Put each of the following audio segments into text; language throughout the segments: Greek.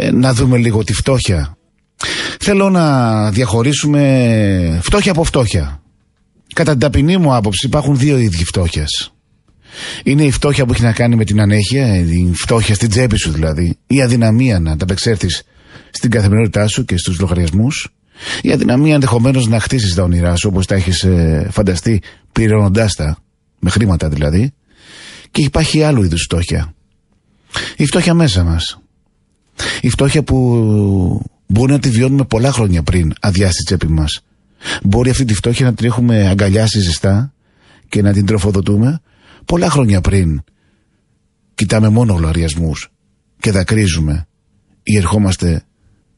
Ε, να δούμε λίγο τη φτώχεια. Θέλω να διαχωρίσουμε φτώχεια από φτώχεια. Κατά την ταπεινή μου άποψη υπάρχουν δύο είδη φτώχειας. Είναι η φτώχεια που έχει να κάνει με την ανέχεια, η φτώχεια στην τσέπη σου δηλαδή, η αδυναμία να ανταπεξέλθεις στην καθημερινότητά σου και στους λογαριασμούς, η αδυναμία ενδεχομένως να χτίσεις τα όνειρά σου όπως τα έχεις ε, φανταστεί πληρώνοντάς τα, με χρήματα δηλαδή, και υπάρχει άλλου είδους φτώχεια. Η φτώχεια μέσα μας. Η φτώχεια που μπορεί να τη βιώνουμε πολλά χρόνια πριν αδειάσει η τσέπη μας. Μπορεί αυτή τη φτώχεια να την έχουμε αγκαλιάσει ζεστά και να την τροφοδοτούμε πολλά χρόνια πριν. Κοιτάμε μόνο λογαριασμούς και δακρύζουμε ή ερχόμαστε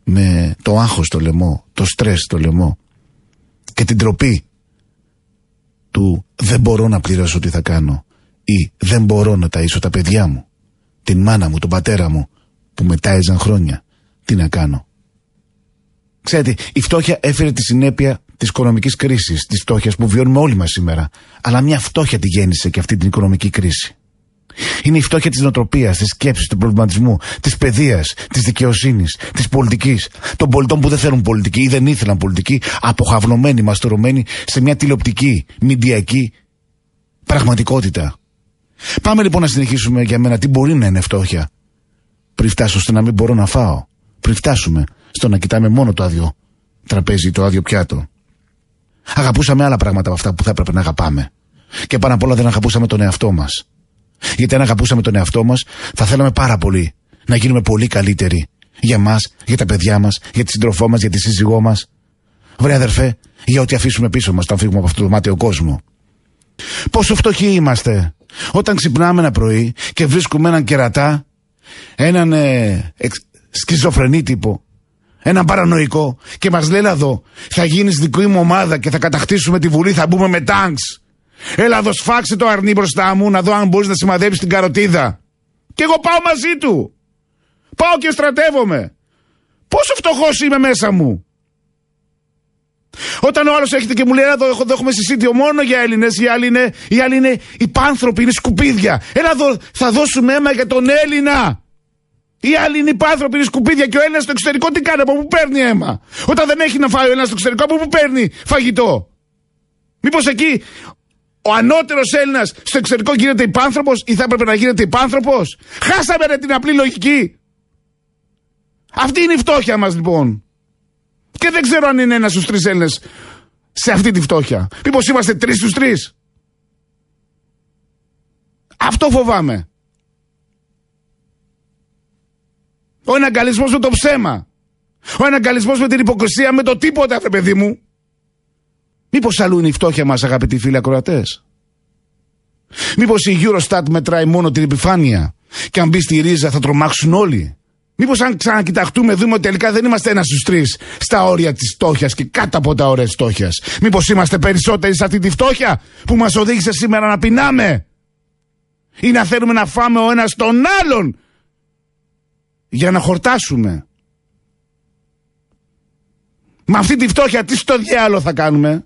με το άγχος στο λαιμό, το στρες στο λαιμό και την τροπή του δεν μπορώ να πληρώσω τι θα κάνω ή δεν μπορώ να ταΐσω τα παιδιά μου, την μάνα μου, τον πατέρα μου, που μετάιζαν χρόνια. Τι να κάνω. Ξέρετε, η φτώχεια έφερε τη συνέπεια της οικονομικής κρίσης, της φτώχειας που βιώνουμε όλοι μας σήμερα. Αλλά μια φτώχεια τη γέννησε και αυτή την οικονομική κρίση. Είναι η φτώχεια της νοοτροπίας, της σκέψης, του προβληματισμού, της παιδείας, της δικαιοσύνης, της πολιτικής, των πολιτών που δεν θέλουν πολιτική ή δεν ήθελαν πολιτική, αποχαυνομένοι, μαστορωμένοι σε μια τηλεοπτική, μηντιακή πραγματικότητα. Πάμε λοιπόν να συνεχίσουμε για μένα τι μπορεί να είναι φτώχεια πριν φτάσω στο να μην μπορώ να φάω, πριν φτάσουμε στο να κοιτάμε μόνο το άδειο τραπέζι, το άδειο πιάτο. Αγαπούσαμε άλλα πράγματα από αυτά που θα έπρεπε να αγαπάμε. Και πάνω απ' όλα δεν αγαπούσαμε τον εαυτό μας. Γιατί αν αγαπούσαμε τον εαυτό μας, θα θέλαμε πάρα πολύ να γίνουμε πολύ καλύτεροι. Για μας, για τα παιδιά μας, για τη συντροφό μας, για τη σύζυγό μας. Βρε αδερφέ, για ό,τι αφήσουμε πίσω μας όταν φύγουμε από αυτό το μάταιο κόσμο. Πόσο φτωχοί είμαστε όταν ξυπνάμε ένα πρωί και βρίσκουμε έναν κερατά έναν ε, τύπο, έναν παρανοϊκό και μας λέει εδώ, θα γίνεις δική μου ομάδα και θα κατακτήσουμε τη Βουλή, θα μπούμε με τάγκς. Έλα εδώ σφάξε το αρνί μπροστά μου να δω αν μπορείς να σημαδέψεις την καροτίδα. Και εγώ πάω μαζί του. Πάω και στρατεύομαι. Πόσο φτωχός είμαι μέσα μου. Όταν ο άλλος έρχεται και μου λέει: Εδώ έχουμε συσίτιο μόνο για Έλληνες, οι άλλοι είναι, οι άλλοι είναι υπάνθρωποι, είναι σκουπίδια. Έλα εδώ, θα δώσουμε αίμα για τον Έλληνα. Οι άλλοι είναι υπάνθρωποι, είναι σκουπίδια και ο Έλληνας στο εξωτερικό τι κάνει, από πού παίρνει αίμα. Όταν δεν έχει να φάει ο Έλληνας στο εξωτερικό, από πού παίρνει φαγητό. Μήπως εκεί ο ανώτερος Έλληνας στο εξωτερικό γίνεται υπάνθρωπος ή θα έπρεπε να γίνεται υπάνθρωπος. Χάσαμε την απλή λογική. Αυτή είναι η φτώχεια μας λοιπόν. Και δεν ξέρω αν είναι ένας στους τρεις Έλληνες σε αυτή τη φτώχεια. Μήπως είμαστε τρεις στους τρεις. Αυτό φοβάμαι. Ο εναγκαλισμός με το ψέμα. Ο εναγκαλισμός με την υποκρισία, με το τίποτα, αφε παιδί μου. Μήπως αλλού είναι η φτώχεια μας, αγαπητοί φίλοι ακροατές. Μήπως η Eurostat μετράει μόνο την επιφάνεια. Και αν μπει στη ρίζα θα τρομάξουν όλοι. Μήπως αν ξανακοιταχτούμε, δούμε ότι τελικά δεν είμαστε ένας στους τρεις στα όρια της φτώχειας και κάτω από τα όρια της φτώχειας. Μήπως είμαστε περισσότεροι σε αυτή τη φτώχεια που μας οδήγησε σήμερα να πεινάμε ή να θέλουμε να φάμε ο ένας τον άλλον για να χορτάσουμε. Με αυτή τη φτώχεια τι στο διάλογο θα κάνουμε.